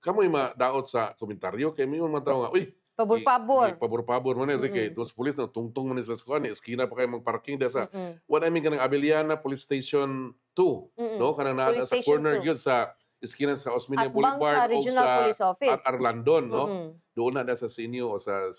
kamoy madaot sa komentaryo kay mingon man tawo nga uy Pabor pabor. I, pabor pabor man mm kay doon sa pulis na tungtong man sila sa kuan, eskina eh, pa kay magparking da sa. What I mean kanang Abeliana Police Station 2, no? Kanang na sa corner gyud sa eskina sa Osminia Boulevard o sa Police at Arlandon, no? Doon na sa Sinio o sa,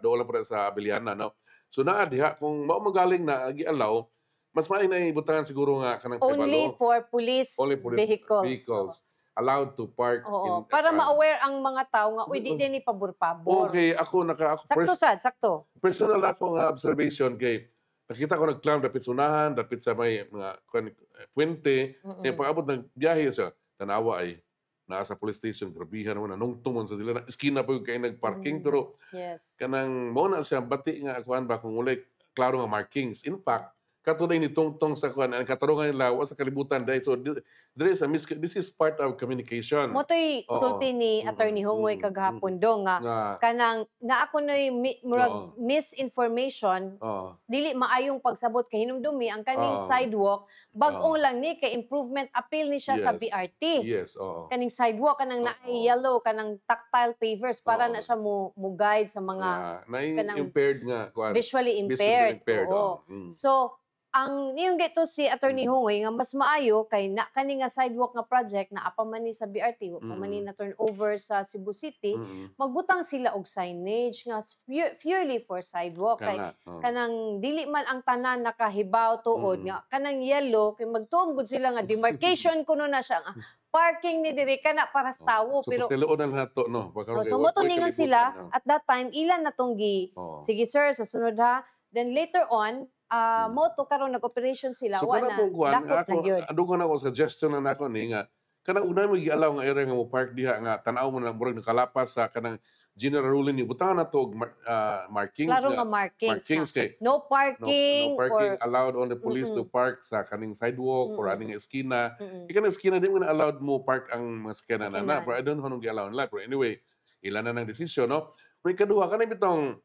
doon lang pa sa Abeliana, no? So na diha kung mao magaling na gialaw, mas maay na ibutangan siguro nga kanang Only pebalo. for police, Only police vehicles. vehicles. So, allowed to park Oo, in para ma-aware ang mga tao nga, uy, di mm. din ipabor-pabor. Okay, ako naka... Ako, sakto pers- sad, sakto. Personal ako nga observation kay nakita ko nag-climb dapit sunahan, dapit sa may mga kwan- eh, puwente. Mm-mm. Kaya pag-abot ng biyahe siya, tanawa ay nasa police station, grabihan nung nanungtungon sa sila. Eskina pa yung kayo nag-parking, mm. pero Yes. kanang mo na siya, bati nga akuan ba kung ulit, klaro nga markings. In fact, Katulad ni Tong Tong sa kuan, ang katarungan ng lawas sa kalibutan dahil so there is a mis this is part of communication. mo toy sulti ni Attorney Hongoy kagahapon do nga kanang na ako noy murag misinformation dili maayong pagsabot kay hinumdumi ang kaning sidewalk bag-ong lang ni kay improvement appeal ni siya sa BRT. Yes, oo. Kaning sidewalk kanang naay yellow kanang tactile pavers para na siya mo mo guide sa mga kanang impaired nga visually impaired. Visually impaired. Oo. Mm. So ang niyong gito si Attorney mm. Hungoy nga mas maayo kay na kani nga sidewalk nga project na apa ni sa BRT wa pa man ni mm. na turnover sa Cebu City mm magbutang sila og signage nga purely for sidewalk kay oh. kanang dili man ang tanan nakahibaw tuod mm nga kanang yellow kay magtuom gud sila nga demarcation kuno na siya nga parking ni diri kana para sa oh, tawo oh. so, pero sila unang nato no Baka, oh, so mo ningon sila at that time ilan na tong gi oh. sige sir sa sunod ha then later on uh, mo to karon nag-operation sila so, wala. So kuan ako adun ko na ako suggestion na nako ni nga kanang una mo gialaw nga area nga mo park diha nga tanaw mo na murag nakalapas sa kanang general ruling ni butang na to uh, markings Klaro nga markings, markings kay no parking no, no parking or, allowed on the police mm-mm. to park sa kaning sidewalk mm-mm. or aning eskina mm-mm. ikan eskina di mo na allowed mo park ang mga eskina na na pero I don't know nung gi nila pero anyway ila na nang desisyon no pero kaduha kanang bitong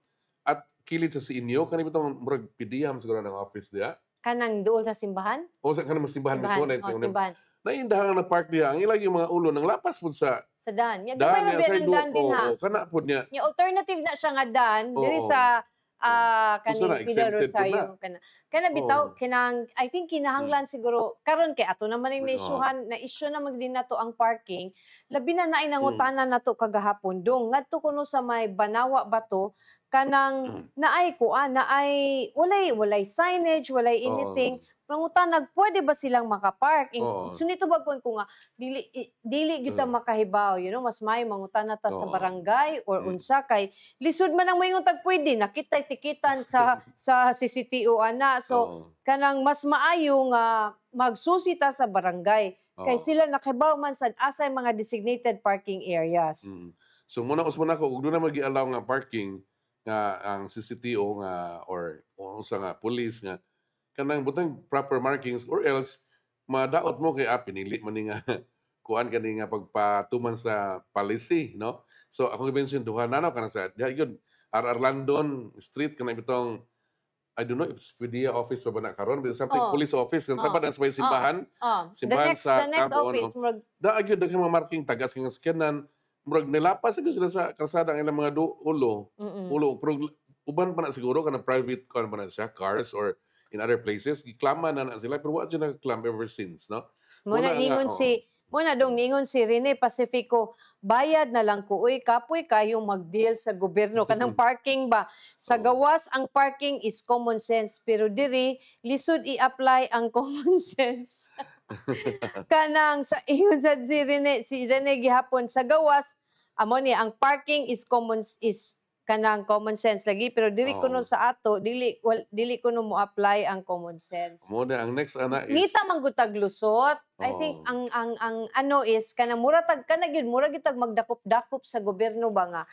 kilid sa si inyo e kanang bitong murag pidiham siguro nang office diha. Kanang duol sa simbahan? O sa kanang simbahan, simbahan. mismo na oh, simbahan. indahan na park diha ang ilang mga ulo nang lapas pud sa sa dan. Ya dapay na biyan ang din ha. Oh, kana pud niya. Ni alternative na siya nga dan diri sa ah uh, kanang Pila Rosario kana. Kana bitaw oh. kinang I think kinahanglan hmm. siguro karon kay ato naman ang naisyuhan na issue na magdinato ang parking. Labi na na nangutana hmm. na to kagahapon dong ngadto kuno sa may Banawa Bato kanang mm. naay kuan naay walay walay signage walay anything Oo. Pangutanag, pwede ba silang makapark? In, Oo. Sunito ba kung nga, dili, dili gyud ta mm. makahibaw, you know, mas may mangutan na tas na barangay or mm. unsa kay lisod man ang moingon tag pwede nakita tikitan sa sa CCTO ana. Oo. So kanang mas maayong nga magsusi sa barangay kay sila nakahibaw man sad asay mga designated parking areas. Mm. So muna usman ako ug na magi-allow nga parking nga ang CCTO nga or unsa nga police nga kanang butang proper markings or else madaot mo kay ah, pinili man ni nga kuan kani nga pagpatuman sa policy no so ako gibensin duha na no kana sa diha yun RR London Street kanang bitong I don't know if it's PDA office ba na karon but something oh. police office kan oh. tapad ang oh. simbahan oh. oh. simbahan the next, sa the next Cabo, office no? da agyud daghan marking tagas kang skanan murag nilapas siguro sila sa kalsada ang ilang mga do, ulo. Mm-mm. Ulo. Pero uban pa na siguro kana private kan pa na siya, cars or in other places. Giklama na na sila pero wa dyan nag-clam ever since. No? Muna, Muna ningon si... Oh. Muna dong ningon si Rene Pacifico, bayad na lang ko. Uy, kapoy kayong mag-deal sa gobyerno. Kanang parking ba? Sa gawas, ang parking is common sense. Pero diri, lisod i-apply ang common sense. kanang sa iyon sa si Rene si Rene gihapon sa gawas amo ni ang parking is common is kanang common sense lagi pero dili oh. kuno sa ato dili well, dili kuno mo apply ang common sense mo na ang next ana is ngita man gutag lusot oh. i think ang ang ang ano is kanang mura tag kana gyud mura gitag magdakop-dakop sa gobyerno ba nga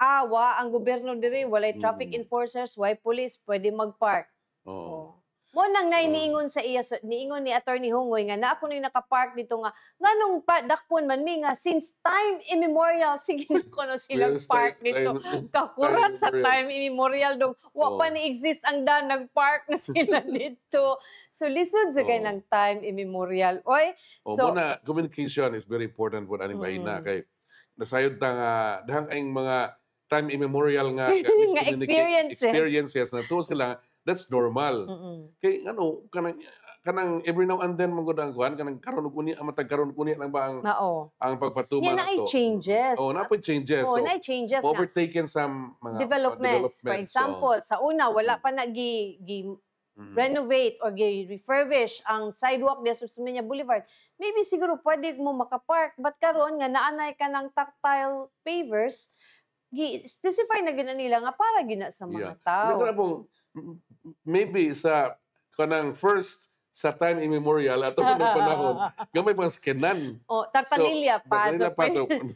awa ang gobyerno diri walay traffic mm. enforcers way police pwede magpark oh. oh. Mo nang nainiingon sa iya so, niingon ni Attorney Hungoy nga naa ni nakapark dito nga nganong pa dakpon man mi nga since time immemorial sige na kono silang park dito. Time, Kakurat sa time immemorial dong wa oh. pa ni exist ang da nagpark na sila dito. So listen sa oh. lang time immemorial. Oy. Oh, so muna, communication is very important what ani mm. na kay nasayod ta nga dahang ang mga time immemorial nga, nga experiences experiences na to sila That's normal. Mm-mm. Kay ano, kanang kanang every now and then magod ang kuan kanang karon ko ni matag karon ko ni ang ba ang Oo. ang pagpatuman yeah, na to. changes. Oh, na po changes. Oh, so, na changes. So, overtaken some mga developments. Uh, developments. For example, so, sa una wala mm-hmm. pa na gi, Mm-hmm. renovate or refurbish ang sidewalk di sa Sumenya Boulevard, maybe siguro pwede mo makapark. But karon nga naanay ka ng tactile pavers, specify na gina nila nga para gina sa mga yeah. tao. Pero maybe sa kanang first sa time immemorial ato ko panahon gamay pang skenan o tartanilya so, pa so, pa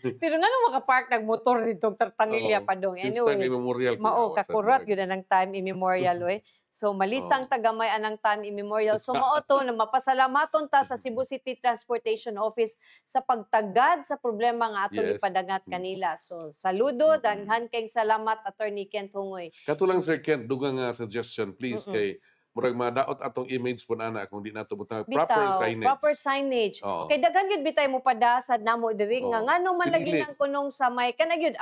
pero nga nung park nag motor dito tartanilya oh, pa dong anyway time immemorial mao ka kakurat gyud nang time immemorial oy So malisang oh. tagamay anang tan memorial to na mapasalamaton ta sa Cebu City Transportation Office sa pagtagad sa problema nga atong yes. ipadangat mm. kanila. So saludo mm-hmm. daghan kay salamat Attorney Kent Hungoy. Katulang Sir Kent dugang nga suggestion please mm-hmm. kay murag madaot atong image po na kung di nato butang proper signage. Proper signage. Oo. Kay daghan gyud bitay mo pada sa namo diri nga ngano man lagi nang kunong sa may kanang gyud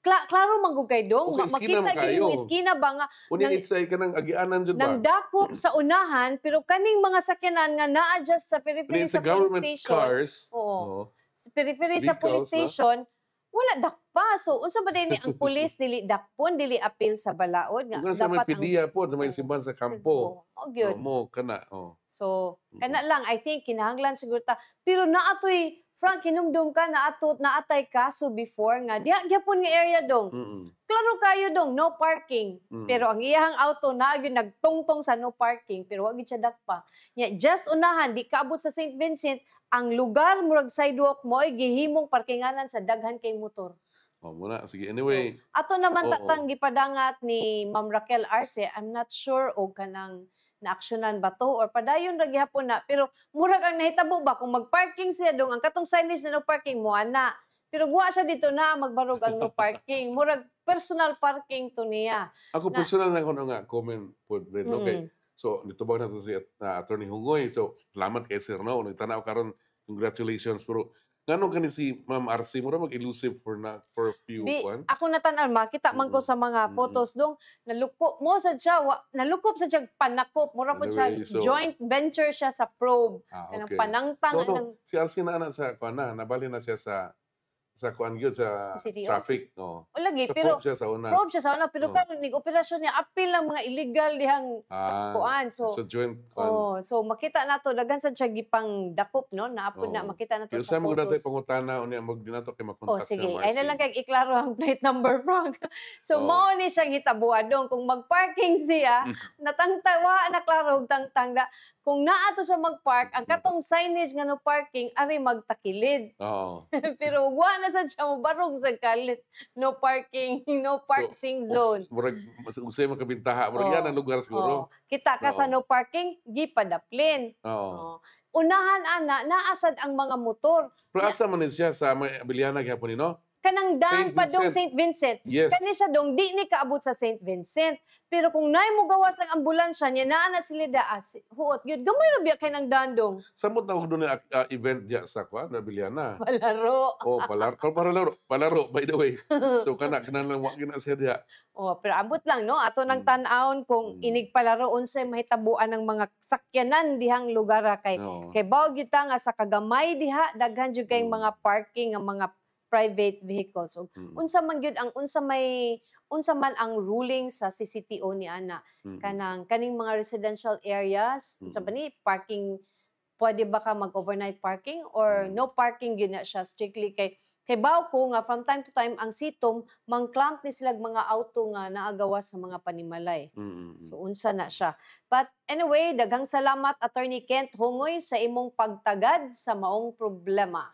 Kla klaro manggugay dong okay, makita gid mo iskina ba nga unya itsay kanang agianan jud ba nang dakop sa unahan pero kaning mga sakyanan nga na-adjust sa periphery sa, sa police station cars, oo sa periphery sa police station na? wala dakpa so unsa ba din ang pulis dili dakpon dili apil sa balaod nga Kung dapat sa may pidiya po sa may simbahan sa kampo oh good. oh, mo kana oh so kana mm. lang i think kinahanglan siguro ta pero naatoy Frank, hinumdum ka na atut na atay kaso before nga diya, gyapon nga area dong. Mm -mm. Klaro kayo dong no parking. Mm -mm. Pero ang iyahang auto na gyud nagtungtong sa no parking pero wa gyud siya dakpa. Nya just unahan di kaabot sa St. Vincent ang lugar murag sidewalk mo ay gihimong parkinganan sa daghan kay motor. Oh, muna. Sige, anyway. So, ato naman oh, tatang oh. padangat ni Ma'am Raquel Arce, I'm not sure o kanang naaksyonan ba to or padayon ra gihapon na pero murag ang nahitabo ba kung magparking siya dong ang katong signage na no parking mo ana pero guwa siya dito na magbarog ang no parking murag personal parking to niya ako na, personal na kuno nga comment po rin mm-hmm. okay so nitubag na to si uh, attorney Hungoy so salamat kay sir no nagtanaw karon congratulations pero Ngano gani si Ma'am RC mo mag elusive for na for a few Di, one? Ako natan-an ah, makita man ko sa mga photos dong naluko mo sa siya wa, nalukop sa siya panakop mura po siya so, joint venture siya sa probe ah, okay. kanang panangtang no, no, anang... si RC na ana sa kuan na nabali na siya sa sa kuan gyud sa Sa traffic oh O lagi pero probe siya sa una probe siya sa una pero Oh. karon ning operasyon niya apil ang mga illegal dihang ah, kuan so sa joint kuan oh so makita nato daghan sa siya gipang dakop no naapod na oh. makita nato Pero sa sa mo photos. pangutana unya mo dinato kay makontak Oh, makontak sige. Ay na lang kag iklaro ang plate number, Frank. So, Oo. Oh. mao ni siyang hitabuadong. Kung magparking siya, natangtawa na klaro og tangtang kung naato siya mag-park, ang katong signage nga no parking, ari magtakilid. Oo. Oh. Pero wala na sa siya mo, barong sa kalit. No parking, no parking so, zone. Murag, usay eh, mga kabintaha, murag yan ang lugar siguro. Oh. Kita ka oh. sa no parking, gipadaplin. Oo. Oh. Unahan, ana, naasad ang mga motor. Pero asa man siya sa Abiliana, gapon ni no? kanang daan pa dong St. Vincent. Yes. Kani siya dong di ni kaabot sa St. Vincent. Pero kung nay mo gawas ang ambulansya niya naa na sila daas ah, huot gyud gamay ra biya kay nang dandong. Samot mo ug dunay uh, event diya sa kwa na Biliana? Palaro. Oh, palaro. Kal palaro, palaro by the way. so kana kana lang wa gina siya diya. Oh, pero ambot lang no ato nang mm. tan-aon kung mm. inig palaro unsay mahitabuan ng mga sakyanan dihang lugar ra ah, kay no. kay bawo nga sa kagamay diha daghan jud kay mm. mga parking ang mga private vehicles. Ug mm. unsa man gyud ang unsa may unsa man ang ruling sa CCTO ni ana mm. kanang kaning mga residential areas mm. unsa ba ni parking pwede ba ka mag overnight parking or mm. no parking gyud na siya strictly kay kay baw ko nga from time to time ang sitom mangclamp ni sila mga auto nga naagawa sa mga panimalay. Mm-hmm. So unsa na siya. But anyway, daghang salamat Attorney Kent Hungoy sa imong pagtagad sa maong problema.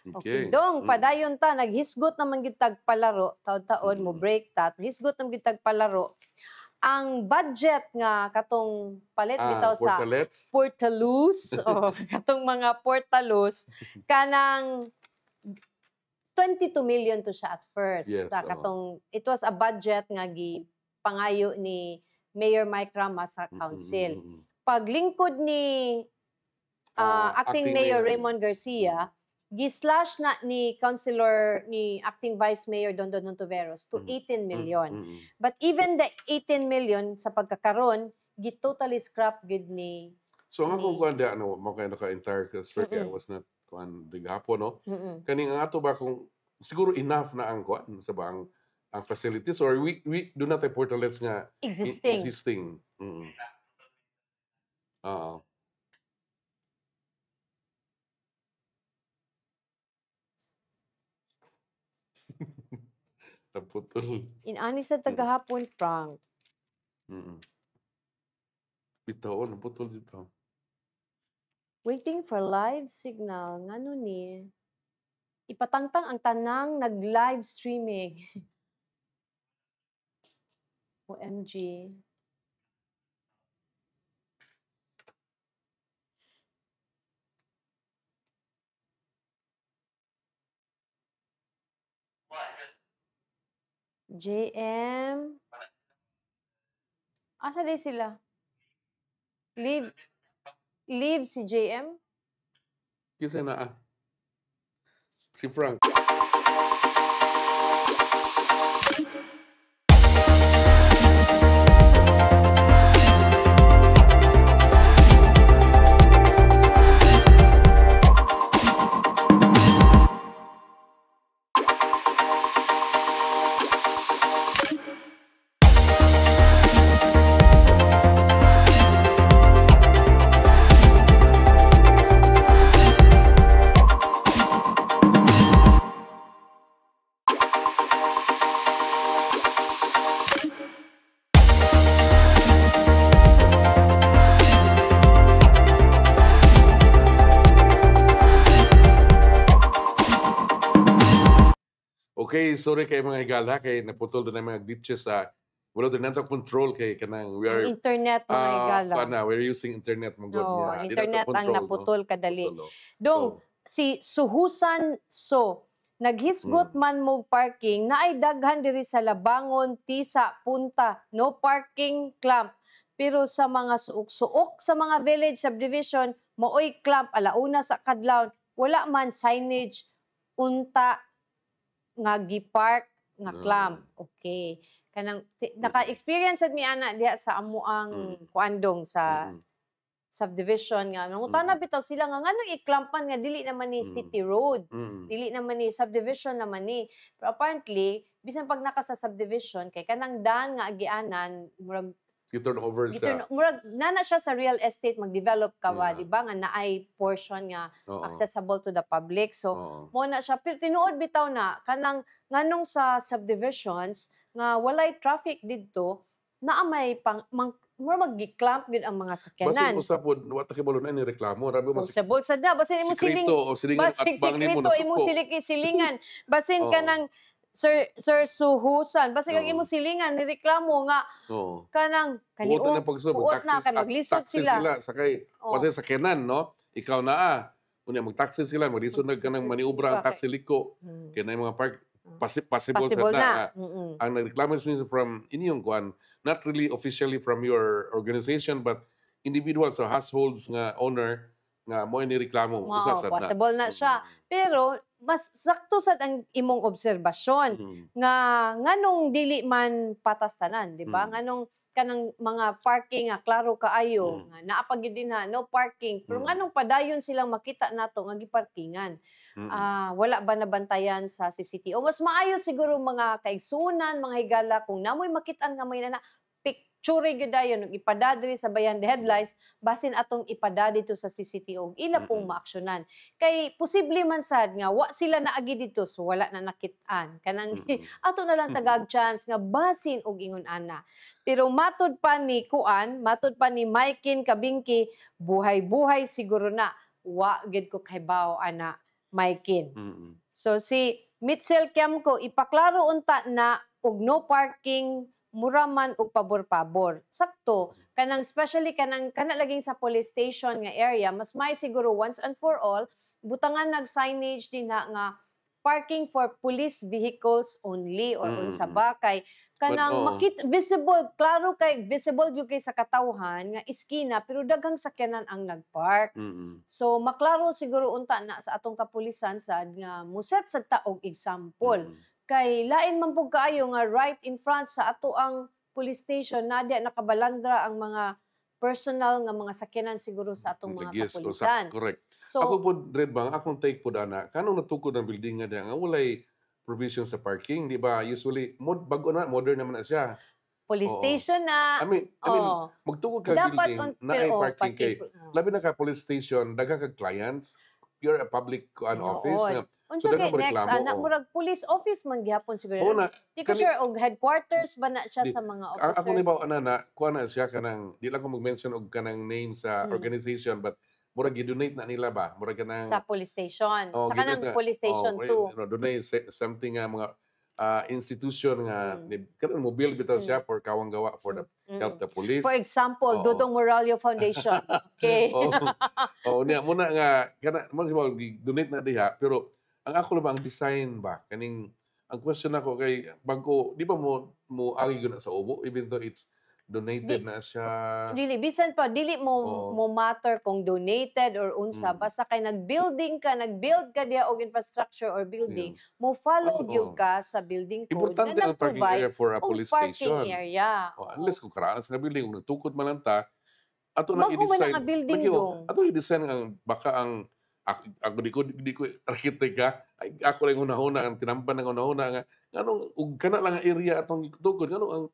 Okay. okay. Dong, mm. padayon ta, naghisgot naman gitag palaro, taon-taon mm. mo break ta, naghisgot naman gitag palaro. Ang budget nga katong palit ah, bitaw sa Portaloos, o oh, katong mga Portaloos, kanang 22 million to siya at first. Yes, sa katong, uh it was a budget nga gi pangayo ni Mayor Mike Rama sa mm, mm, council. Mm-hmm. Paglingkod ni uh, acting, acting Mayor, Mayor Raymond Garcia, gislash na ni Councilor, ni Acting Vice Mayor Don Don Montoveros to 18 mm-hmm. million. Mm-hmm. Mm-hmm. But even the 18 million sa pagkakaroon, totally scrap gid ni So ang akong kuan da ano mo kay naka entire circuit mm-hmm. I was not kuan dighapo no. Kaning hmm ato ba kung siguro enough na ang kuan sa bang ang, facilities or we we do not have portalets nga existing. existing. Mm. Uh -oh. Naputol. Inanis sa mm. tagahapon, Frank. Mm-mm. Bitaw, naputol dito. Waiting for live signal. Ngano ni? Ipatangtang ang tanang nag-live streaming. OMG. JM. Asa din sila? Leave. Leave si JM? Kasi na ah. Si Frank. sorry kay mga igala kay naputol din mga glitches sa wala din nato control kay kanang we are internet mga uh, ah, igala. Pana, we're using internet mo gud oh, niya. internet control, ang naputol no? kadali. Control, Dong so, si Suhusan So naghisgot mm. man mo parking naay daghan diri sa Labangon, Tisa, Punta, no parking clamp. Pero sa mga suok-suok sa mga village subdivision, mooy clamp alauna sa kadlawon, wala man signage unta nga gipark nga ah. clam. Mm. Okay. Kanang mm. naka-experience at mi ana diha sa amuang mm. kuandong sa mm. subdivision nga nangutana mm. bitaw sila nga nganong iklampan nga dili naman ni mm. city road. Mm. Dili naman ni subdivision naman ni. Pero apparently bisan pag naka sa subdivision kay kanang dan nga agianan murag You turn over you sa... Turn, murag, nana siya sa real estate, mag-develop ka ba, yeah. di ba? Nga naay portion nga Oo. accessible to the public. So, mo na siya. Pero tinuod bitaw na, kanang nganong sa subdivisions, nga walay traffic didto, na may pang, mang, mo mag-clamp gid ang mga sakyanan. Basin usap sa wa ta kibalo na ni reklamo, rabi mo. Sa bulsa da basin imo siling. Sikreto silingan at bangin mo. Basin sikreto imo silingan. Basin oh. kanang Sir Sir Suhusan basta kag Oo. imo silingan ni reklamo nga Oo. kanang kaniot Puwota na pagsubo, puot na kay maglisod sila. sila. Sakay, Oo. kasi kenan no? Ikaw na ah. Kunya taxi sila, maglisod na ka ng maniubra ang taxi liko. Mm. Kaya na mga park, hmm. pasi- possible, Possible na. na. Ah. Mm-mm. Ang nagreklamo is from inyong kuan, not really officially from your organization, but individuals or households nga owner nga mo ni reklamo. Usa Oo, possible na siya. Pero mas sakto sad ang imong obserbasyon mm. nga nganong dili man patastanan, di ba? Mm. Mm-hmm. Nganong kanang mga parking nga klaro kaayo mm. nga naa pa gyud dinha no parking pero mm. nganong padayon silang makita nato nga giparkingan mm. uh, wala ba nabantayan sa CCTV o mas maayo siguro mga kaigsunan mga higala kung namoy makit nga may nana Tsuri gyud dayon og ipadadiri sa bayan the headlines basin atong ipada dito sa CCTO og ila pong maaksyonan. Kay posible man sad nga wa sila naagi dito so wala na nakit-an. Kanang ato na lang tagag chance nga basin og ingon ana. Pero matud pa ni Kuan, matud pa ni Maikin Kabingki, buhay-buhay siguro na wa gid ko kahibaw ana Maikin. So si Mitchell Kiamko ipaklaro unta na og no parking muraman man og pabor-pabor. Sakto, kanang especially kanang kana laging sa police station nga area, mas may siguro once and for all butangan nag signage din na nga parking for police vehicles only or mm. unsa mm, mm. ba kay kanang oh. makit visible klaro kay visible gyud kay sa katawhan nga iskina pero daghang sakyanan ang nagpark mm-hmm. so maklaro siguro unta na sa atong kapulisan sad nga muset sad taog example mm-hmm kay lain man pug kaayo nga right in front sa ato ang police station na diya nakabalandra ang mga personal nga mga sakyanan siguro sa atong mga yes, kapulisan. Yes, correct. So, ako po, Red Bang, akong take po ana, kanong natukod ang building nga diya nga walay provision sa parking, di ba? Usually, mod, bago na, modern naman na siya police Oo. station na. I mean, I mean magtukod magtungod ka Dapat building on, na ay parking, oh, parking kay. Oh. Labi na ka police station, daga ka clients, you're a public an office. Oh. Na, Unsa so, kay next anak ah, oh. murag police office man gihapon siguro. Oh, na, di ko sure og headquarters ba na siya di, sa mga officers. Ako ni ba ana na kuha na siya kanang di lang ko mag-mention og kanang name sa mm. organization but murag gi-donate na nila ba? Murag kanang sa police station. Oh, sa kanang na, police oh, station oh, too. You know, donate something nga uh, mga uh, institution nga mm. karon mo bitaw siya mm. for kawang gawa for the mm. help the mm. police. For example, oh. Dodong Moralio Foundation. okay. oh, oh, niya muna nga kana mo donate na diha pero ang ako ba ang design ba kaning ang question ako kay bago di ba mo mo agi na sa ubo even though it's donated di, na siya dili bisan pa dili mo oh. mo matter kung donated or unsa mm. basta kay nagbuilding ka nagbuild ka dia og infrastructure or building yeah. mo follow oh, gyud oh. ka sa building code importante na ang parking area for a police station area oh, unless oh. kung karanas nga building kung nagtukod man ta ato na i-design ato i-design ang baka ang ako, ako di ko di ko arkitekta ako lang hunahuna ang tinampan ng hunahuna nga nganong ug kana lang ang area atong tugod nganong ang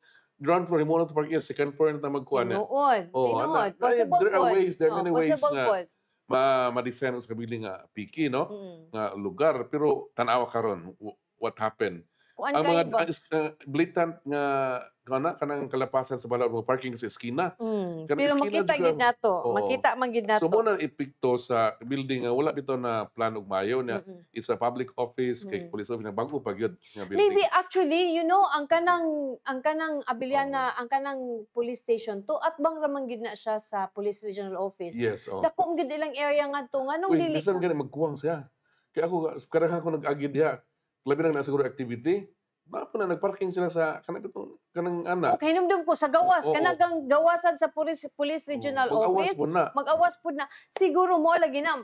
ground floor mo to park area second floor na ta magkuan na noon oh ana, possible there are ways there are many ways na ma ma-design sa kabili nga piki no hmm. nga lugar pero tanaw karon what happened Kuan ang mga Uh, blatant nga kana kanang kalapasan sa balaod mga parking sa eskina. Mm. Pero eskina makita gid nato, oh, makita man gid nato. So na epekto sa building nga wala bitaw na plan og mayo na mm-hmm. it's a public office mm-hmm. kay mm. police office na bago pa gyud nga building. Maybe actually you know ang kanang ang kanang Abiliana oh. ang kanang police station to at bang ramang gid na siya sa police regional office. Yes, oh. Dako gid ilang area to. nganong dili. Bisan gani magkuwang siya. Kaya ako, karang ako nag-agid niya, Labi lang na siguro activity. Ba po na nagparking sila sa kanang kanang ana. Okay, numdum ko sa gawas, oh, kanagang gawasan sa police, police regional oh, office. Po na. Mag-awas po na. Siguro mo lagi na.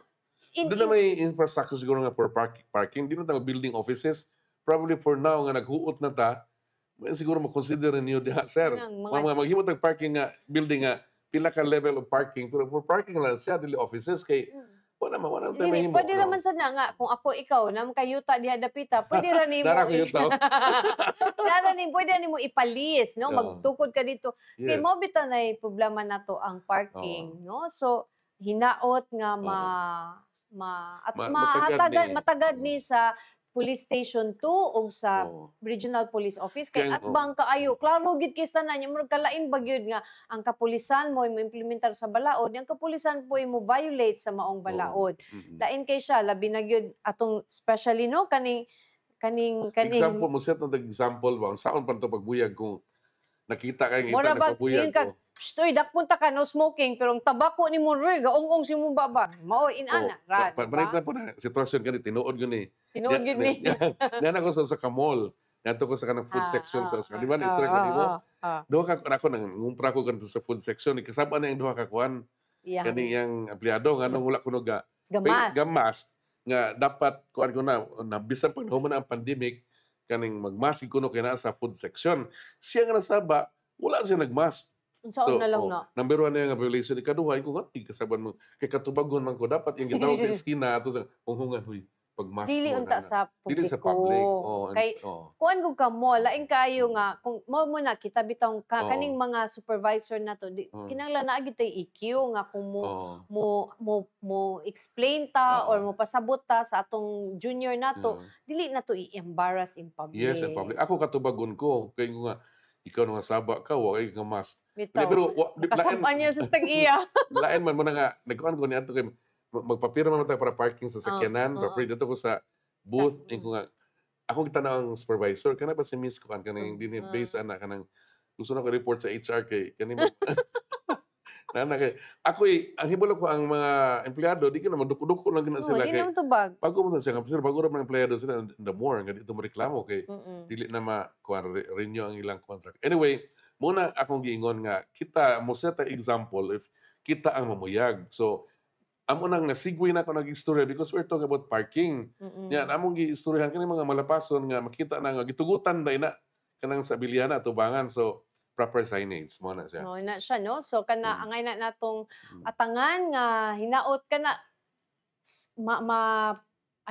In, Doon na may infrastructure siguro nga for park, parking. Di na tayo building offices. Probably for now nga naghuot na ta, siguro makonsider niyo diha, sir. Mga, mga maghimot ng parking nga building nga pila ka level of parking pero for parking lang siya dili offices kay mm. Wala naman, wala naman mahimo. Pwede naman sa nga, kung ako ikaw, nam kayuta diha dapita, pwede ra nimo. Dara kayuta. Dara ni pwede mo ipalis, no? Magtukod ka dito. Yes. Kay mo bitaw na problema na to ang parking, oh. no? So hinaot nga ma oh. ma at ma, matagad, matagad ni sa Police Station 2 o sa Oo. Regional Police Office kay Yan, at oo. bangka klaro gid kay tanan nya murag kalain bagyod nga ang kapulisan mo mo implementar sa balaod ang kapulisan po mo violate sa maong balaod Mm-mm. lain kay siya labi na gyud atong specially no kaning kaning kaning Example mo set ng example ba? Saan pa ito pagbuyag kung nakita kay ngita Mura ba, yun nagpabuyag ka, ko. Stoy, dakpunta ka, no smoking, pero ang tabako ni mo rin, gaong si mo baba. Mao inana, ra, diba? Balik na po na sitwasyon ganit, tinuod ko ni Tinuod yun ni. Nana ko sa ka mall. Nato ko sa kanang food ah, section sa ah, sa. Di ba na-strike ko nimo? Duha ka ako nang ngumpra ko kanto sa food section. Kasabaan na yung duha ka kuan. Kani yang empleyado nga nang wala ko ga gamas. gamas nga dapat kuan ko na na bisan pag nahuman ang pandemic kaning magmasig kuno kay sa food section. Siya nga nasaba wala siya nagmas. Unsaon so, na lang oh, na. Number one na nga violation ikaduha ko nga kasaban mo kay katubagon man ko dapat yung gitawag sa eskina ato sa hunghungan huy pagmas dili unta sa publiko. Dili sa public. Oh, kay oh. kuan gud ka mo laing kayo nga kung mo mo na kita bitong ka oh. kaning mga supervisor na to di, oh. kinahanglan na gyud EQ nga kung mo oh. mo mo mo explain ta oh. or mo pasabot ta sa atong junior na to oh. dili na to i-embarrass in public. Yes, in public. Ako katubagon ko kay nga ikaw nga sabak ka wa kay kamas. Bitaw. Pero wa, lain, niya sa tag iya. lain man mo na nga nagkuan ko ni ato kay magpapirma man tayo para parking sa oh, sakyanan, oh, oh. pero dito ko sa booth, exactly. Eh, ko nga, ako kita na ang supervisor, kana pa si Miss Kuan, kanang mm, din oh, mm. based ana, kanang gusto na ko report sa HR kay, kanang na kay ako eh, ang hibalo ko ang mga empleyado di ko naman duko-duko lang gina sila oh, kay. Hindi tubag. Pag pumunta siya kapsir bago ra mga empleyado sila the more nga dito reklamo kay Mm-mm. dili na ma kuan renew ang ilang contract. Anyway, muna akong giingon nga kita mo set example if kita ang mamuyag. So amo nang nasigway na ako nag-istorya because we're talking about parking. Mm-mm. Yan, among gi-istoryahan kini mga malapason nga makita na nga gitugutan na kanang sa bilyana tubangan. So, proper signage mo na siya. Oh, na siya no. So kana mm. angay na natong mm. atangan nga hinaot kana ma, ma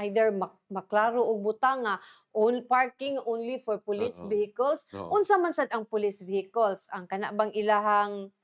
either mak, maklaro og butang nga all parking only for police Uh-oh. vehicles. No. Unsa man sad ang police vehicles? Ang kana bang ilahang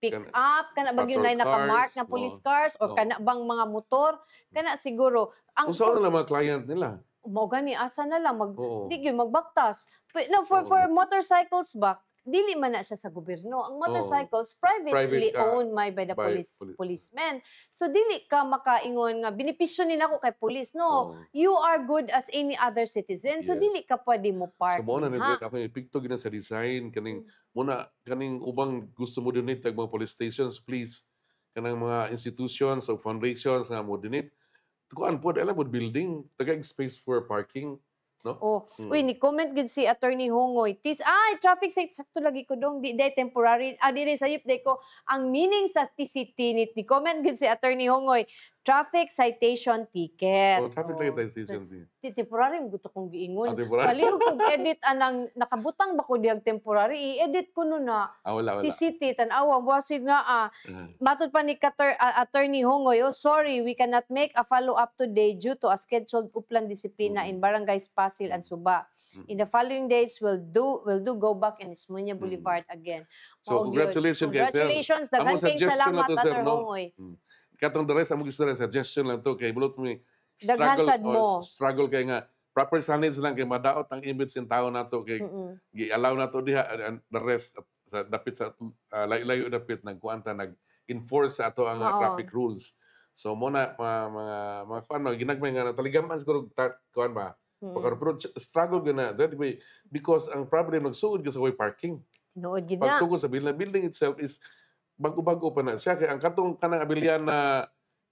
pick up kana ba yun na mark na police cars or oh. kana bang mga motor kana siguro ang Usa na mga client nila mo gani asa na lang mag di gyud magbaktas no for for motorcycles ba dili man na siya sa gobyerno. Ang motorcycles oh. privately Private, owned by, by the by police, police policemen. So dili ka makaingon nga benepisyo ni nako kay police. No, oh. you are good as any other citizen. So yes. dili ka pwede mo park. So mo na nag ako ni picto gina sa design kaning mm. muna kaning ubang gusto mo donate ang mga police stations please kanang mga institutions o foundations nga mo donate Tukuan po, alam mo, building, tagag space for parking no? Oh. Mm. Uy, ni comment gud si Attorney Hongoy. Tis ay traffic sa sakto lagi ko dong di day temporary. Ah, di day sayop day ko ang meaning sa TCT ni, ni comment gud si Attorney Hongoy traffic citation ticket. Oh, traffic oh. citation ticket. Temporary gusto kong giingon. Ah, temporary? Baliw kong edit anang nakabutang ba ko diag temporary, i-edit ko no na. Ah. ah, wala, wala. Ti-city, tanawang, buwasid nga ah. Uh-huh. Matod pa ni Kater, uh, ah, Attorney Hongoy, oh, sorry, we cannot make a follow-up today due to a scheduled uplan disiplina mm in Barangay Pasil and Suba. mm In the following days, we'll do we'll do go back in Ismunya mm. Boulevard mm again. So, Maog congratulations, guys. Congratulations, daghan kayong salamat, Attorney Hongoy. mm Katong the rest, among gusto rin, suggestion lang to, kay bulot mi, struggle, sad oh, mo. struggle kay nga, proper sanage lang kay madaot ang image ng tao nato kay gi-allow nato diha the rest sa dapit sa uh, ah, layo dapit nag kuanta nag enforce sa ato ang uh, traffic rules. So mo na mga mga mga kuan mga ginagmay nga talagang man siguro kuan ba. Mm-hmm. struggle gana that way because ang problem nagsuod gyud sa way parking. Nood gyud na. Pagtugos sa building, building itself is bago-bago pa na siya. Kaya ang katong kanang abilyan na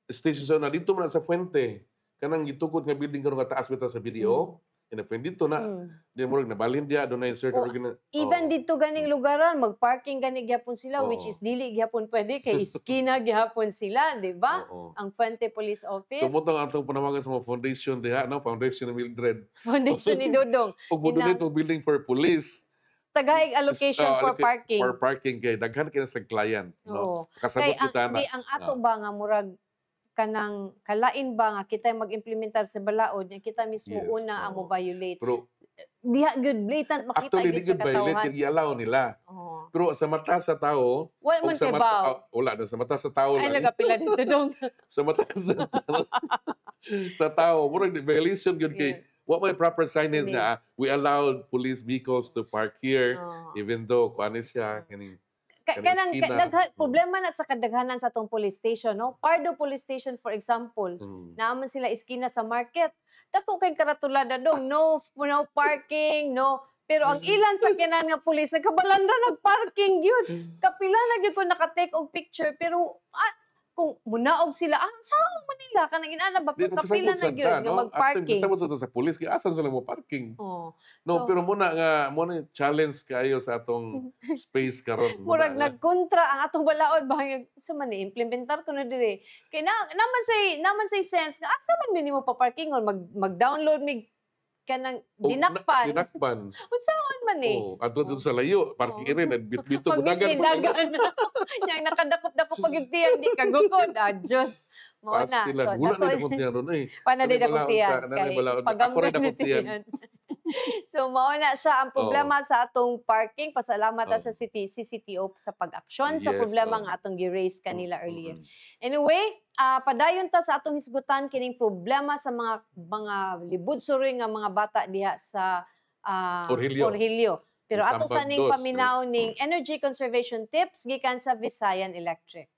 station sa na dito man sa Fuente, kanang gitukod nga building karon nga taas bitaw sa video, mm. ina Fuente dito na. Mm. Di mo nabalhin dia do na certain oh, organ. Even oh. dito ganing lugaran magparking gani gyapon sila oh. which is dili gyapon pwede kay iskina gihapon sila, di ba? Oh, oh. Ang Fuente Police Office. So ang atong panawagan sa mga foundation diha, no? Foundation ni Mildred. Foundation ni Dodong. Ug mo building for police tagaig allocation oh, for parking. For parking kay daghan kay sa client, no. Kasabot kita na. Di ang ato ah. ba nga murag kanang kalain ba nga kita mag-implementar sa balaod nya kita mismo yes, una ang mo violate. Pero diha good blatant makita Actually, di good violate yung allow nila. Oh. Pero sa mata sa tao, wala man sa mata, oh, wala na sa mata sa tao Ay, lang. nagapila dito dong. sa mata sa tao, sa tao, murag violation gud kay what my proper sign is na We allowed police vehicles to park here, Oo. Oh. even though kuan siya, kini Ka- Kanang kanang ka- mm. problema na sa kadaghanan sa tong police station no Pardo police station for example mm, naaman sila iskina sa market dako kay karatulada dong no no parking no pero ang mm. ilan sa kinan nga police nagkabalan ra nag parking mm. kapila na gyud ko naka-take og picture pero ah, kung munaog sila, ah, sa Manila ka nang inana ba? kapila na yun, no? mag-parking. After sa sa pulis, kaya asan sila mo parking? Oh. No, so, pero muna nga, muna challenge kayo sa atong space karon. Murag nagkontra ang atong balaod ba sa man implementar ko na dire. Kay na, naman say naman say sense nga asa ah, man minimo pa parking on mag mag-download mig kanang dinakpan. Oh, dinakpan. Unsaon man eh. Oh, adto oh. sa layo, parking oh. rin, at bitbito mo nagan. Pagdagan. Yang nakadakop-dakop pagyugtiyan, di kagukod. Ah, Diyos. Mo na. So, Wala na nakuntiyan ron ano eh. Pana di nakuntiyan. Pagam na nakuntiyan. so mao na siya ang problema oh. sa atong parking. Pasalamat oh. sa city CCTO sa pag-aksyon yes, sa problema oh. nga atong gi-raise kanila oh. earlier. Anyway, uh, padayon ta sa atong hisgutan kining problema sa mga mga libod suri nga mga bata diha sa uh, ah, Orhilio. Orhilio. Pero ato sa ning paminaw ning mm. energy conservation tips gikan sa Visayan Electric.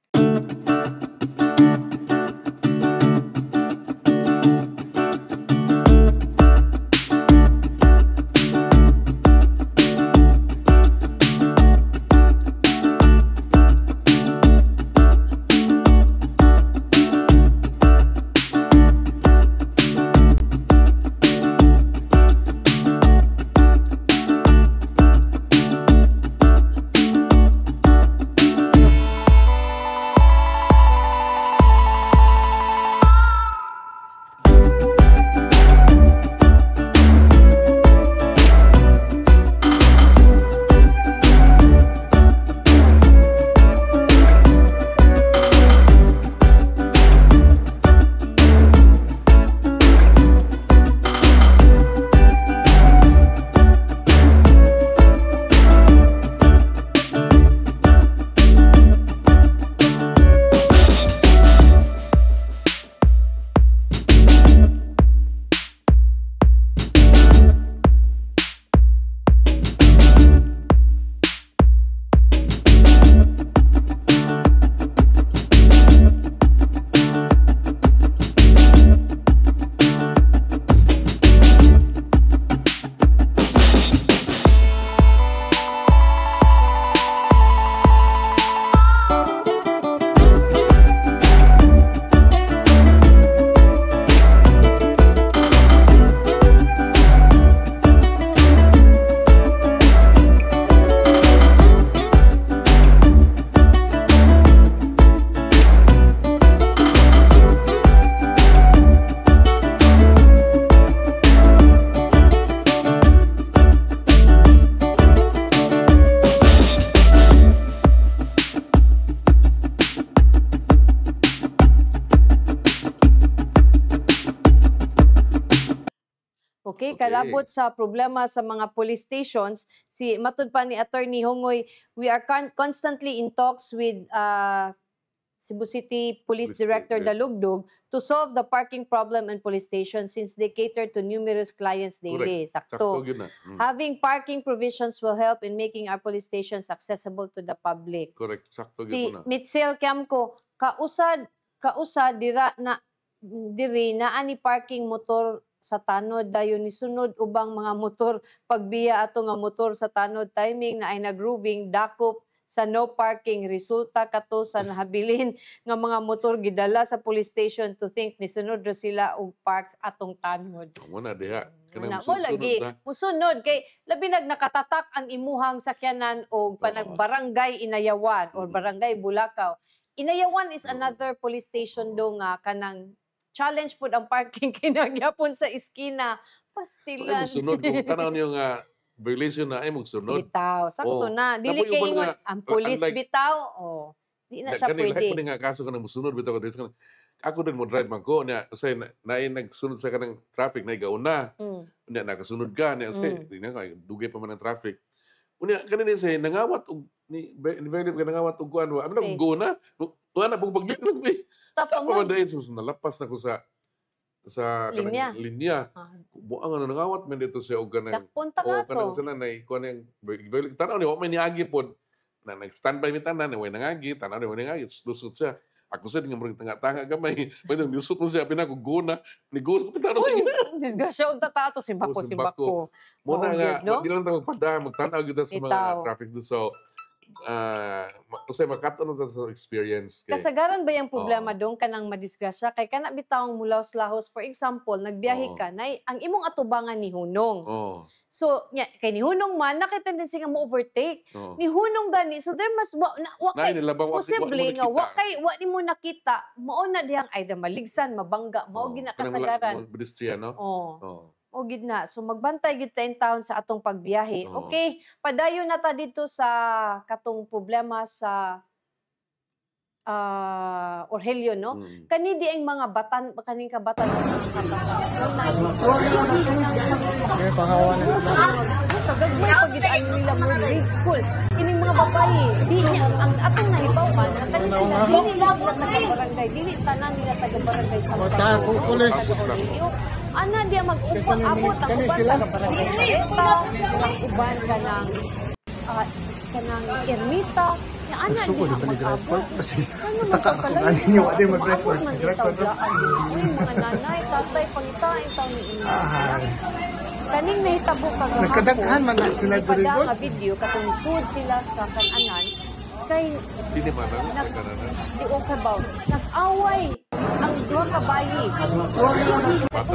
nagpaabot sa problema sa mga police stations, si matud pa ni Attorney Hongoy, we are con- constantly in talks with uh, Cebu City Police Director Dalugdog to solve the parking problem in police stations since they cater to numerous clients daily. Correct. Sakto. Sakto Mm. Having parking provisions will help in making our police stations accessible to the public. Correct. Sakto si yun na. Mitzel Camco, kausad, kausad dira na diri na ni parking motor sa tanod dayon ni sunod ubang mga motor pagbiya ato nga motor sa tanod timing na ay nagrooving dakop sa no parking resulta kato sa nahabilin nga mga motor gidala sa police station to think ni sunod ra sila og parks atong tanod mo na diha kana mo lagi musunod kay labi nag nakatatak ang imuhang sakyanan og panagbarangay inayawan or mm. barangay bulakaw inayawan is another police station do nga kanang challenge po ang parking kinagyapon sa iskina. Pastilan. Ay, sunod ko. Tanaw niyo nga, violation na ay magsunod. Bitaw. Sakto oh. na. Dili kay ingon. Ang police unlike, bitaw. Oh. Di na siya kanil, pwede. Kanil, nga kaso ka na musunod. Bitaw ko. Kanil, ako din mo drive man ko. Niya, say, na, na nagsunod sa kanang traffic na igaw na. Mm. Niya, nakasunod ka. Niya, say, mm. di na, dugay pa man ang traffic. Unya, kanina say, nangawat og ni very nangawat og kuan. Ano na, go na? Wala na pong paglingkod ko eh. Stop Stop ako na So, nalapas na ko sa sa linya. kanang linya. Ah. Buang na nangawat man dito siya og kanang Dakpunta ka o kanang to. sila na ikuan ang balik tanaw ni wa man niagi pod na nag-standby mi tanan ni way nangagi tanaw ni way nangagi lusot siya. Ako sa nga murag tanga-tanga gamay. Pwede lusot mo siya pinako gona ni go ko tanaw. Uy, disgrasya ang tatato si Bako, oh, si Bako. Mo na oh, nga, di lang ta magpada, magtanaw kita sa mga traffic do so uh, ah, usay makato na sa experience kay Kasagaran ba yung problema oh. dong kanang madisgrasya kay kana bitawong mulaw lahos for example nagbiyahe oh. ka na ang imong atubangan ni hunong. Oh. So nya, kay ni hunong man nakitendency nga mo overtake. Oh. Ni hunong gani so there must wa, na, wa kay posible nga wa kay wa ni mo nakita mao na diyang either maligsan mabangga mao gina kasagaran pedestrian no? Oh. oh o gid na. So magbantay gid 10 taon sa atong pagbiyahe. Oo. Okay, padayon na ta dito sa katong problema sa uh, Orhelio, no? Mm. Kani di ang mga batan, kaning kabatan sa Kagagmay pagitaan nila mo grade school. Ini mga babae, di niya, ang atong nahibaw pa, na sila, dili nila sa barangay dili tanan nila taga-barangay sa mga taga ana dia mag-upot abot ang uban sila ka ang uban ka nang uh, ah, kanang ermita ya ana dia mag-abot ano man ka kala ninyo ate mag-record mag-record mga nanay tatay pangitain taw ni ina ah. kaning nahitabo kagahapon nagkadaghan man sila dito nga video katong sila sa kananan kay hindi ba ba di okay about nag-away doon ka bayi.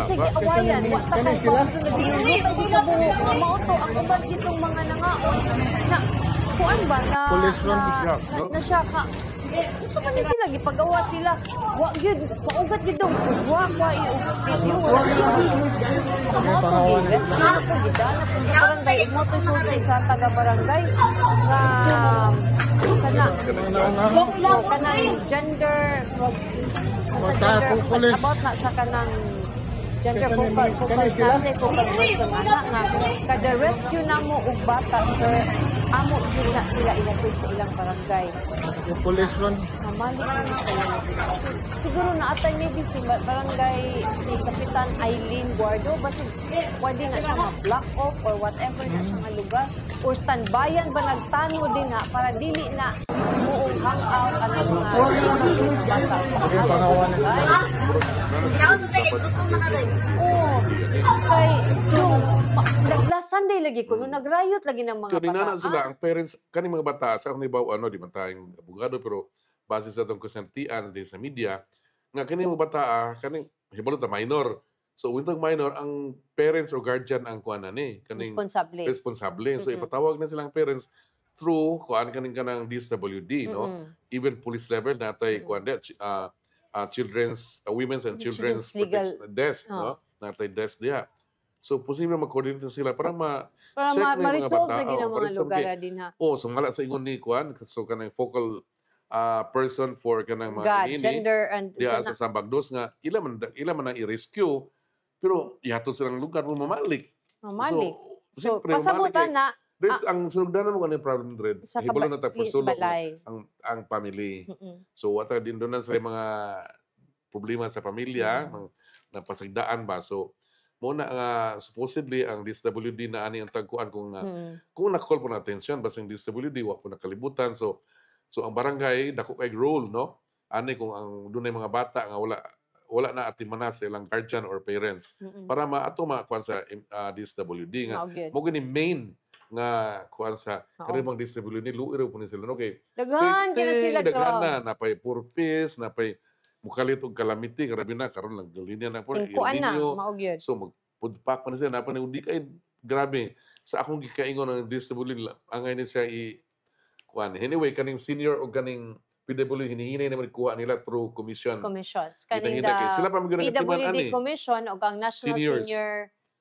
Sige, awayan. Wata ka pa. Hindi, hindi ka buo. Mauto, ako ba itong mga nangaon? Na, kuan ba? Na, na, na siya ka. Ito man ni sila, gipagawa sila. Wa yun, maugat yun daw. Wa, wa, yun. Mauto, gigas. Mauto, gidana po sa barangay. Mo to sulay sa taga-barangay. Nga, kana. Kana gender, About na sa kanang gender focal, focal, focal, focal, focal, focal, focal, focal, focal, focal, focal, focal, focal, amo din na sila inatoy sa ilang barangay. Yung police ron? Kamali ko sila Siguro na atay maybe si barangay, si Kapitan Eileen Guardo, basi pwede na siya ma-block off or whatever na siya nga hmm. lugar. O standbayan ba nagtano din na para dili na muong hangout ang mga bata. Ay, Oo. Kay Jung. Last Sunday lagi ko, nung mm. nagrayot lagi ng mga so, bata. So, sila, ang parents, kani mga bata, sa akong ibaw, ano, di man tayong abogado, pero base sa itong kusantian din sa media, nga kani mga bata, ah, kani, hibalo ta minor. So, wintang minor, ang parents or guardian ang kuha na ni. Kaning responsable. Responsable. So, mm-hmm. ipatawag na silang parents through kuan kaning kanang DSWD, mm-hmm. no? Even police level natay mm-hmm. kuan uh, uh, children's, uh, women's and children's, children's legal, uh, desk, oh. no? Natay desk diha. So, posible mag-coordinate sila para ma- para check ma- ma-resolve na mga lugar din ha. Oh, so sumala sa ingon ni Kuan, so kanang focal uh, person for kanang mga God, inini, gender and diha ah, sa Sambagdos nga ila man ila man i-rescue pero ihatod silang lugar mo mamalik. Mamalik. So, so, so pasabutan na This, ah, ang sunugdanan mo ano kanil problem dread. Sa Hibalo na tayo sulok ang, ang family. Mm-mm. So, wata din doon sa mga problema sa pamilya, mm-hmm. na pasagdaan ba. So, muna nga uh, supposedly ang DSWD na ani ang tagkuan kung mm-hmm. kung na-call po na attention basta ang DSWD wa po nakalibutan. So, so ang barangay dako egg role no. Ani kung ang dunay mga bata nga wala wala na ati manas ilang guardian or parents mm-hmm. para maato ma kuan sa uh, ah, DSWD nga mo gani main nga kuan sa oh. kare mang DSWD luiro po sila okay daghan kina sila daghan na na pay purpose na pay mukalit og calamity grabe na karon lang galinya na po ilinyo so magpudpak pa na sila napay udi kay grabe sa akong gikaingon ang DSWD angay ni siya i kuan anyway kaning senior o kaning PWD hinihinay naman kuha nila through commission. Commissions. Kaning the sila pa mga PWD ano eh. commission o ang National Seniors. Senior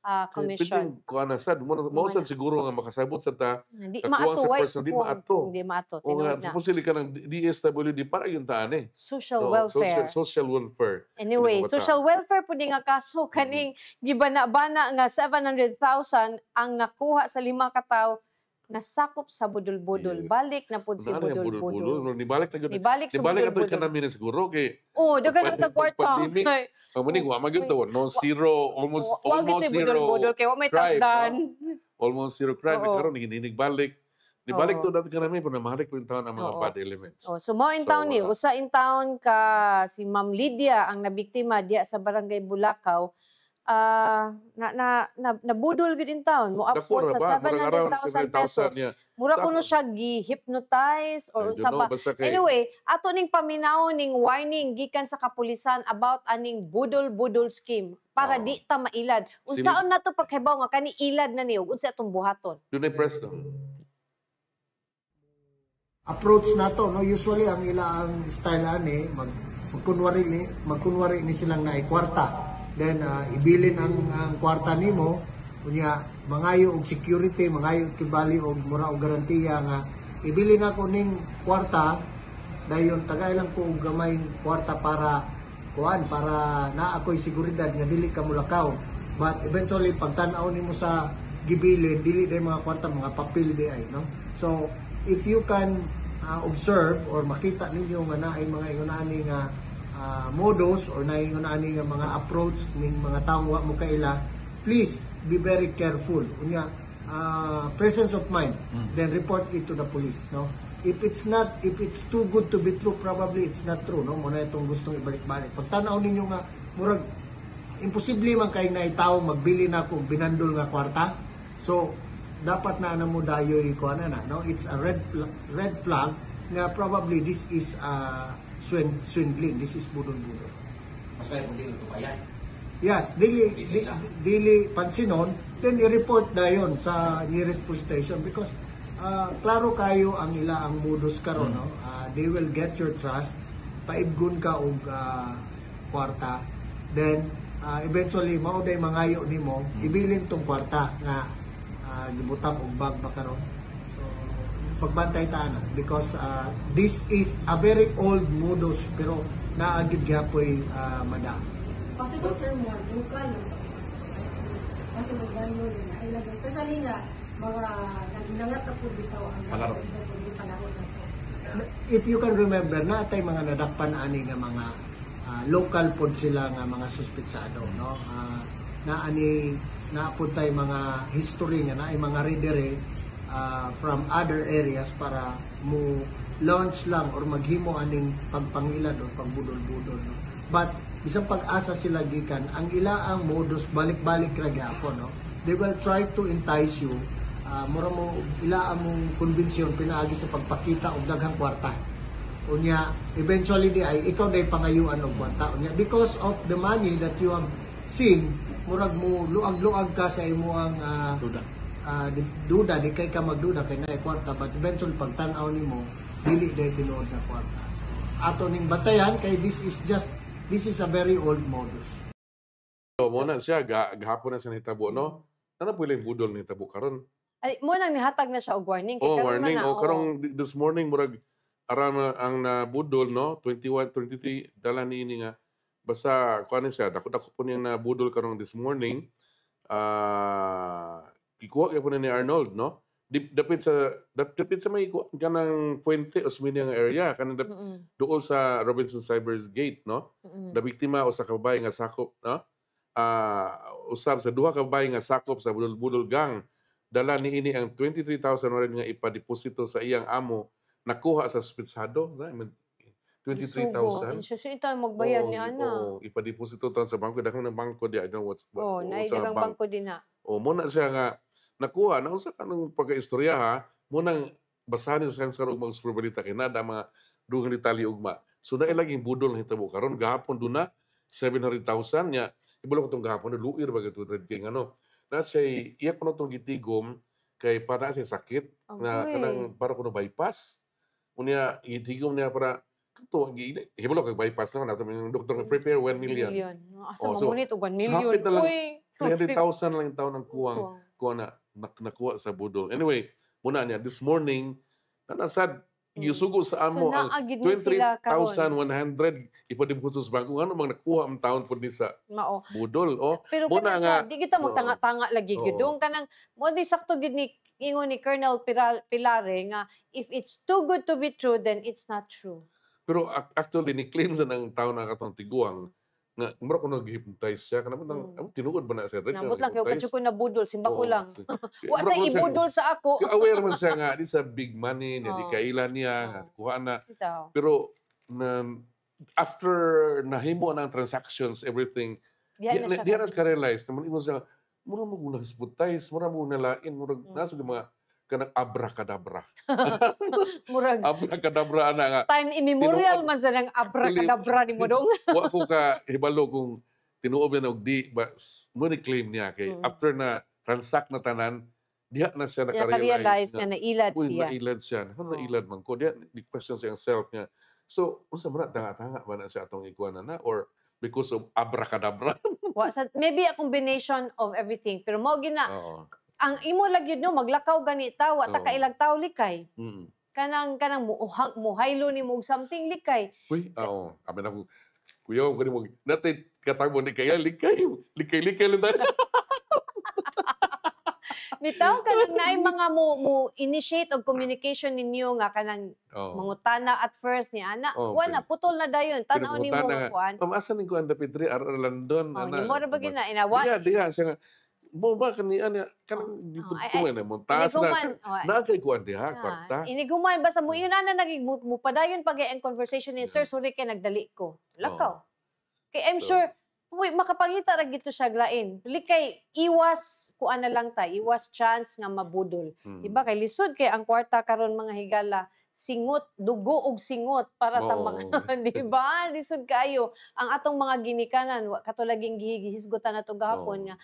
uh, commission. Piting ko na sad mo mo sad siguro nga makasabot sa ta. Di maato sa person di maato. Di maato. O nga suppose sila ka ng DSWD para yun taan eh. Social no, welfare. Social, social welfare. Anyway, social welfare pud nga kaso mm-hmm. kaning gibana-bana nga 700,000 ang nakuha sa lima ka tawo nasakop sa budol-budol. Yes. Balik na pud si budol-budol. budol-budol. Nibalik na gud. Nibalik sa budol-budol. Nibalik ato kanami kay Oh, dagan ta kwarta. Pandemic. Ang oh, muni wa magyud tawon no zero almost wa, almost zero. budol-budol kay wa may tasdan. Almost zero crime karon hindi balik. Di balik to dati ka namin, pinamahalik po yung taon ang mga oh. bad elements. Oh. So, mo in town ni, usa in town ka si Ma'am Lydia ang nabiktima diya sa barangay Bulakaw, Ah, na, na, na, nabudol gid in town mo up Dakura, ano sa 700,000 pesos. Mura ko no siya gi-hypnotize or unsa pa. Kay... Anyway, ato ning paminaw ning warning gikan sa kapulisan about aning budol-budol scheme para oh. di ta mailad. Unsaon si... na paghibaw nga kani ilad na niyo unsa atong buhaton? Dunay press no. Approach nato no usually ang ilang style ani mag magkunwari ni magkunwari ni silang naay kwarta Then, uh, ibilin ang, ang kwarta nimo, kunya mangayo og security, mangayo tibali og mura og garantiya nga, ibilin ako ning kwarta, dayon tagay lang ko og gamay kwarta para kuan para na ako'y seguridad nga dili ka mulakaw but eventually pagtan-aw nimo sa gibilin dili day mga kwarta mga papel di ay no so if you can uh, observe or makita ninyo nga naay mga ingon ani nga uh, modus or naingunan nga mga approach ning mga tawo wa mo kaila, please be very careful. Unya, uh, presence of mind, mm. then report it to the police, no? If it's not, if it's too good to be true, probably it's not true, no? Muna itong gustong ibalik-balik. Pag tanaw ninyo nga, murag, imposible man kay na itaw magbili na kung binandol nga kwarta. So, dapat na na mo dayo ikuha na na, no? It's a red flag, red flag nga probably this is a uh, swin swindling. This is budol-budol. Mas mo kung dili ito yan? Yes, dili, dili, dili pansinon, then i-report na yon sa nearest police station because uh, klaro kayo ang ila ang modus karon mm. no? Uh, they will get your trust, paibgun ka og uh, kwarta, then uh, eventually mao day mangayo nimo, mm. ibilin tong kwarta nga uh, gibutang og bag ba karon pagbantay ta ano, because uh, this is a very old modus pero naagid gapoy uh, mada. Possible sir mo local possible value na ilagay especially nga mga naginangat na pud bitaw ang palaro palaro if you can remember na tay mga nadakpan ani nga mga uh, local pod sila nga mga suspetsado no uh, na ani na tay mga history nga na ay mga readere uh, from other areas para mo launch lang or maghimo aning pagpangilan o pagbudol-budol no? but bisang pag-asa sila gikan ang ila ang modus balik-balik ra gyapon no they will try to entice you uh, mura mo ila among konbensyon pinaagi sa pagpakita og daghang kwarta unya eventually di ay ikaw day pangayuan og kwarta unya because of the money that you have seen murag mo luag-luag ka sa imong uh, uh, duda di kay ka magduda kay naay kwarta but eventually pag tan-aw nimo dili day tinuod na kwarta. So, ato ning batayan kay this is just this is a very old modus. So mo na siya ga, gahapon na siya nitabo no. Ano pwede yung budol tabo karon? Ay, mo nang nihatag na siya og warning kay oh, warning. Oh, oh, karong this morning murag aram ang nabudol no 21 23 dala ni ini nga basta kuan siya dako dako po niya budol karong this morning. Uh, Kikuha ka ni Arnold, no? Dip, dapit sa dap, dapit sa may kanang puente o sumini area kanang dap, mm-hmm. dool sa Robinson Cybers Gate no mm-hmm. da biktima usa ka babae nga sakop no uh, usab sa duha ka babae nga sakop sa Bulol-Bulol Gang dala ini ang 23,000 rin nga ipadeposito sa iyang amo nakuha sa spitsado na 23,000. Siya siya ito magbayad ni ana. Oh, ipadeposito ta sa bangko dako ng bangko di I don't know what's Oh, naay dagang bangko din ha. Oh, mo na siya nga nakuha, nausa ka ng pagkaistorya ha, munang basahan yung sensor ug balita kay nada mga dugang detalye ugma. So na ilaging budol na hitabo karon gahapon do na 700,000 nya ibulo ko tong gahapon luir bagay to king ano. Na siya iya ko na tong gitigom kay para sa sakit okay. na kanang para ko bypass. Unya gitigom niya para kato hibulo kag bypass na nato yung doktor prepare 1 million. Million. Asa oh, so, 1 million. Uy, 300,000 lang taon ang kuwang kuwang na nak nakuha sa budol. Anyway, muna niya, this morning, nanasad, hmm. yusugo sa amo so, ang 23,100 ipadibot sa bangko ano mang nakuha ang taon pud sa Mao. budol oh pero muna nga di kita magtanga-tanga oh. lagi oh. gidong kanang mo di sakto gid ni ingon ni Colonel Pilare nga if it's too good to be true then it's not true pero actually ni claim sa ng taon na katong tiguang nga mura ko nag-hypnotize siya kanamo nang mm. tinuod ba na siya rin nabot lang kay kadto ko na budol simba ko lang wa sa ibudol sa ako aware man siya nga di sa big money ni di kailan niya kuha na pero na after nahimo ng transactions everything diya na siya ka realize naman ingon siya mura mo gunas butay mura mo nalain mura mm. nasa mga kanang abracadabra. Murag. abracadabra na nga. Time immemorial man sa nang abracadabra ni Modong. dong. wa ko ka hibalo kung tinuob na og di ba mo claim niya kay mm. after na transact na tanan diha na siya nakarealize na, na nailad uy, siya. nailad siya. Ano oh. nailad man ko? Diha di question siya ang self niya. So, unsa man tanga-tanga ba na siya atong ikuan na or because of abracadabra? maybe a combination of everything. Pero mo gina, ang imo lagi no maglakaw ganita wa ta oh. kailagtaw likay. Mm. Kanang kanang muhang muhaylo ni mo something likay. Uy, oo. Oh, amen ako. Kuya, ko ni mo natay katamo ni kaya likay. Likay likay lang tayo. Bitaw ka lang naay mga mo, mo initiate og communication ninyo nga kanang oh. mangutana at first ni ana. Oh, Wala, putol na dayon. Tanaw ni mo kuan. Ma'am, asa ni kuan Pedri ar London oh, ana. Ni mo ra ba gina diba? inawa? Diya, diya siya nga mo ba kani ana kan dito ko eh, na montas na na kay kuan diha ah, kwarta iniguman basta mo hmm. yun ana nagigmut mo padayon pag ang conversation ni sir sorry kay nagdali ko lakaw oh. kay i'm sure Uy, makapangita ra gito siya glain. Likay iwas kuan na lang ta, iwas chance nga mabudol. Hmm. Diba kay lisod kay ang kwarta karon mga higala singot, dugo og singot para oh. tang mga, di ba? Lisod kayo. Ang atong mga ginikanan, katulag yung gihisgutan na ito gahapon oh. nga,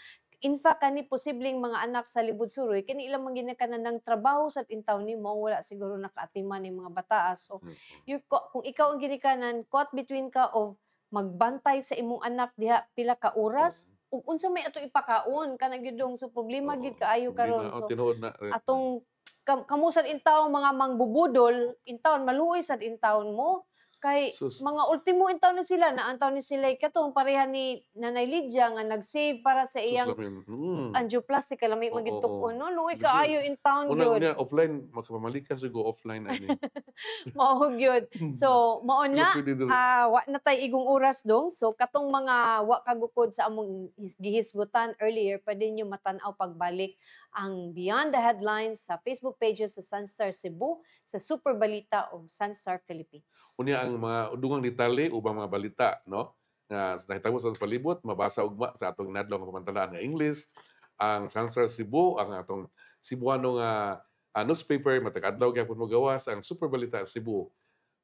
in fact kani posibleng mga anak sa libud suroy eh, kani ilang mga ginakanan ng trabaho sa intaw ni mo, wala siguro nakaatiman ni mga bataa ah. so you, kung ikaw ang ginikanan caught between ka of magbantay sa imong anak diha pila ka oras ug unsa may ato ipakaon kanang gidong so problema gid kaayo karon so eh. atong kam kamusan in mga mangbubudol in town maluoy sad in mo Kay Sus. mga ultimo in taon na sila, na ang taon ni sila eh, katong pareha ni Nanay Lydia nga nag-save para sa iyang mm. angioplasty kay lami magitog oh, oh. no luwi ka ayo in town Una, yun. Una offline magpamalikas go offline ani. mao gyud. So mauna, uh, wa na tay igong oras dong. So katong mga wa kagukod sa among gihisgutan earlier pwede nyo matan-aw pagbalik ang Beyond the Headlines sa Facebook pages sa Sunstar Cebu, sa Super Balita o Sunstar Philippines. Unya ang mga dugang detalye ubang mga balita, no? Nga nahitabo sa palibot, mabasa ugma sa atong nadlaw nga pamantalaan nga English, ang Sunstar Cebu, ang atong Cebuano nga uh, newspaper matag-adlaw gyapon magawas ang Super Balita Cebu.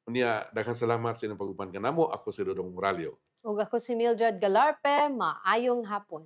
Unya daghang salamat sa inyong pag-uban kanamo. Ako si Dodong Moralio. Ug ako si Mildred Galarpe. Maayong hapon.